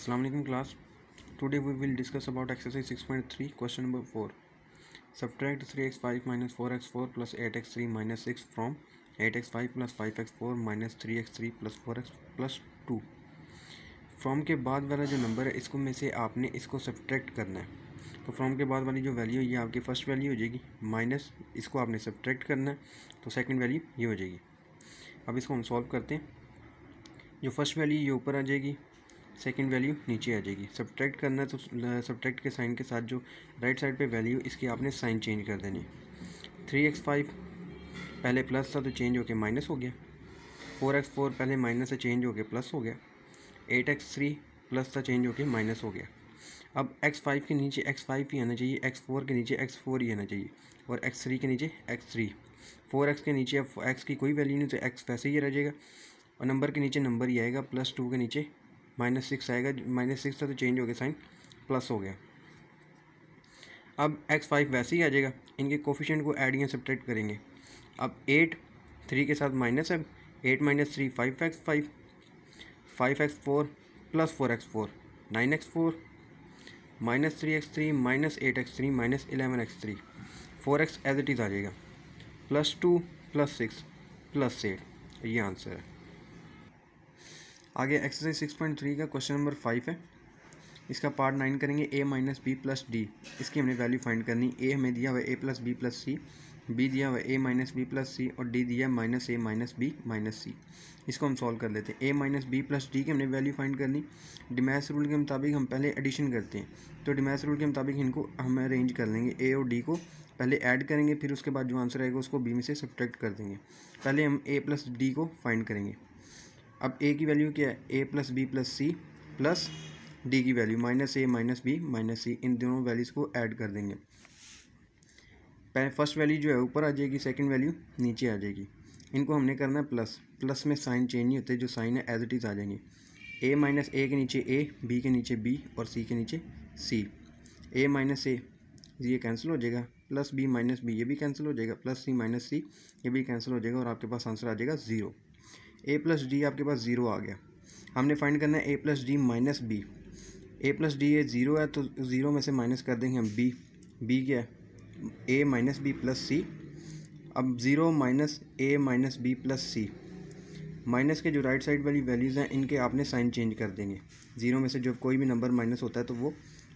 अस्सलाम वालेकुम class today we will discuss about exercise 6.3 X three 4 six 3x5 minus 4x4 plus 8x3 minus 6 from 8x5 plus 5x4 minus 3x3 plus 4x plus 2 from के बाद वाला जो number है इसको में से आपने इसको सब्ट्रैक्ट करना है तो फ्रॉम के बाद वाली जो वैल्यू है ये आपकी फ़र्स्ट वैल्यू हो जाएगी माइनस इसको आपने सब्ट्रैक्ट करना है तो सेकंड वैल्यू ये हो जाएगी अब इसको हम सॉल्व करते हैं जो फर्स्ट वैल्यू ये ऊपर आ जाएगी सेकंड वैल्यू नीचे आ जाएगी सब्ट्रैक्ट करना है तो सब्ट्रैक्ट के साइन के साथ जो राइट साइड पे वैल्यू इसकी आपने साइन चेंज कर देनी थ्री एक्स फाइव पहले प्लस था तो चेंज होकर माइनस हो गया फोर एक्स फोर पहले माइनस से चेंज होकर प्लस हो गया एट एक्स थ्री प्लस था चेंज होकर माइनस हो गया अब एक्स फाइव के नीचे एक्स फाइव ही आना चाहिए एक्स फोर के नीचे एक्स फोर ही आना चाहिए और एक्स थ्री के नीचे एक्स थ्री फोर एक्स के नीचे अब एक्स की कोई वैल्यू नहीं तो एक्स वैसे ही रह जाएगा और नंबर के नीचे नंबर ही आएगा प्लस टू के नीचे माइनस सिक्स आएगा माइनस सिक्स था तो चेंज हो गया साइन प्लस हो गया अब एक्स फाइव वैसे ही आ जाएगा इनके कोफिशेंट को ऐड या सब्ट्रैक्ट करेंगे अब एट थ्री के साथ माइनस है eight minus three five X five five X four plus four X four nine X four minus three X three minus eight X three minus eleven X three four X as it is आ जाएगा plus two plus six plus eight ये answer है आगे exercise six point three का question number five है इसका part nine करेंगे A minus B plus D इसकी हमने वैल्यू फाइंड करनी ए हमें दिया हुआ A plus B plus C B दिया हुआ A minus B plus C और डी दिया minus A minus B minus C इसको हम सॉल्व कर लेते हैं A minus B plus D की हमने वैल्यू फाइंड करनी डिमैस रूल के मुताबिक हम पहले एडिशन करते हैं तो डिमैस रूल के मुताबिक इनको हम अरेंज कर लेंगे ए और डी को पहले ऐड करेंगे फिर उसके बाद जो आंसर आएगा उसको बी में से सब्ट्रैक्ट कर देंगे पहले हम ए प्लस डी को फाइंड करेंगे अब ए की वैल्यू क्या है A plus B plus C plus D की value minus A minus B minus C इन दोनों वैल्यूज़ को ऐड कर देंगे पहले फर्स्ट वैल्यू जो है ऊपर आ जाएगी सेकंड वैल्यू नीचे आ जाएगी इनको हमने करना है प्लस प्लस में साइन चेंज नहीं होते जो साइन है एज इट इज़ आ जाएंगे ए माइनस ए के नीचे ए बी के नीचे बी और सी के नीचे सी ए माइनस ए ये कैंसिल हो जाएगा प्लस बी माइनस बी ये भी कैंसिल हो जाएगा प्लस सी माइनस सी ये भी कैंसिल हो जाएगा और आपके पास आंसर आ जाएगा ज़ीरो ए प्लस डी आपके पास ज़ीरो आ गया हमने फाइंड करना है A plus D minus B A plus D ये ज़ीरो है तो ज़ीरो में से माइनस कर देंगे हम बी बी क्या है A minus B plus C अब zero minus A minus B plus C minus के जो राइट साइड वाली वैल्यूज़ हैं इनके आपने साइन चेंज कर देंगे ज़ीरो में से जो कोई भी नंबर माइनस होता है तो वो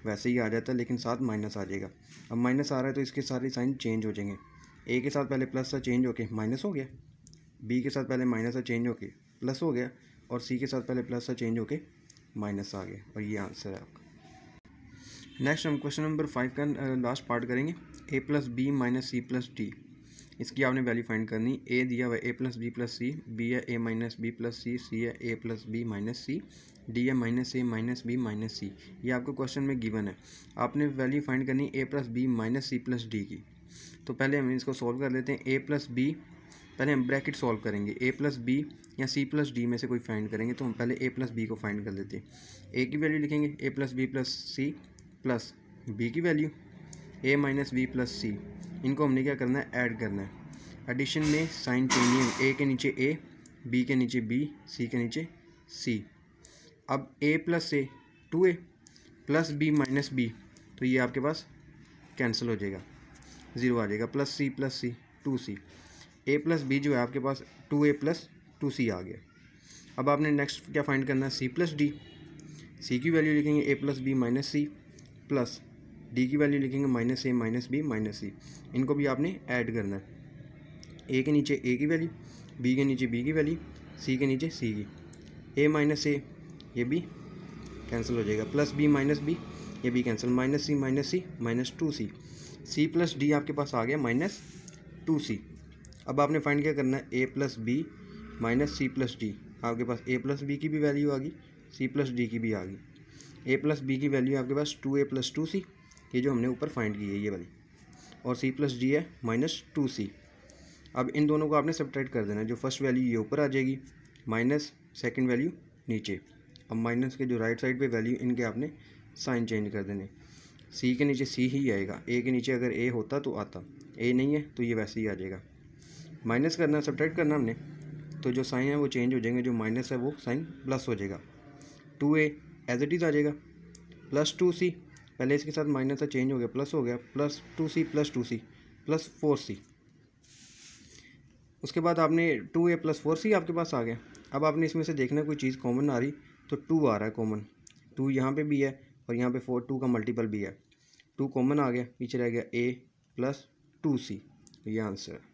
वैसे ही आ जाता है लेकिन साथ माइनस आ जाएगा अब माइनस आ रहा है तो इसके सारे साइन चेंज हो जाएंगे ए के साथ पहले प्लस था चेंज होके माइनस हो गया बी के साथ पहले माइनस से चेंज होके प्लस हो गया और सी के साथ पहले प्लस सा चेंज होके माइनस आ गया और ये आंसर है आपका नेक्स्ट हम क्वेश्चन नंबर फाइव का लास्ट पार्ट करेंगे A plus B minus C plus D इसकी आपने वैल्यू फाइंड करनी ए दिया हुआ है A plus B plus C B है A minus B plus C C है A plus B minus C D है minus A minus B minus C ये आपको क्वेश्चन में गिवन है आपने वैल्यू फाइंड करनी A plus B minus C plus D की तो पहले हम इसको सॉल्व कर लेते हैं ए प्लस बी पहले हम ब्रैकेट सॉल्व करेंगे ए प्लस बी या सी प्लस डी में से कोई फाइंड करेंगे तो हम पहले ए प्लस बी को फाइंड कर लेते हैं ए की वैल्यू लिखेंगे A plus B plus C plus B की value A minus B plus C इनको हमने क्या करना है ऐड करना है एडिशन में साइन चेंज नहीं ए के नीचे ए बी के नीचे बी सी के नीचे सी अब A plus A two A plus B minus B तो ये आपके पास कैंसिल हो जाएगा ज़ीरो आ जाएगा plus C plus C two C A plus B जो है आपके पास two A plus two C आ गया अब आपने नेक्स्ट क्या फाइंड करना है सी प्लस डी सी की वैल्यू लिखेंगे A plus B minus C plus D की वैल्यू लिखेंगे minus A minus B minus C इनको भी आपने ऐड करना है ए के नीचे ए की वैल्यू बी के नीचे बी की वैल्यू सी के नीचे सी की ए माइनस ए ये भी कैंसिल हो जाएगा प्लस बी माइनस बी ये भी cancel minus C minus C minus two C C plus D आपके पास आ गया माइनस टू सी अब आपने फाइंड क्या करना है A plus B minus C plus D आपके पास ए प्लस बी की भी वैल्यू आ गई सी प्लस डी की भी आ गई ए प्लस बी की वैल्यू आपके पास two A plus two C ये जो हमने ऊपर फाइंड की है ये वाली और सी प्लस डी है माइनस टू सी अब इन दोनों को आपने सब्ट्रैक्ट कर देना जो फर्स्ट वैल्यू ये ऊपर आ जाएगी माइनस सेकेंड वैल्यू नीचे अब माइनस के जो राइट साइड पर वैल्यू इनके आपने साइन चेंज कर देने सी के नीचे सी ही आएगा ए के नीचे अगर ए होता तो आता ए नहीं है तो ये वैसे ही आ जाएगा माइनस करना है सब्ट्रैक्ट करना हमने तो जो साइन है वो चेंज हो जाएंगे जो माइनस है वो साइन प्लस हो जाएगा two A as it is आ जाएगा प्लस टू सी पहले इसके साथ माइनस है चेंज हो गया प्लस हो गया plus two C plus two C plus four C उसके बाद आपने two A plus four C आपके पास आ गया अब आपने इसमें से देखना कोई चीज़ कॉमन आ रही तो टू आ रहा है कॉमन टू यहाँ पर भी है और यहाँ पे फोर टू का मल्टीपल भी है टू कॉमन आ गया पीछे रह गया ए प्लस टू सी ये आंसर है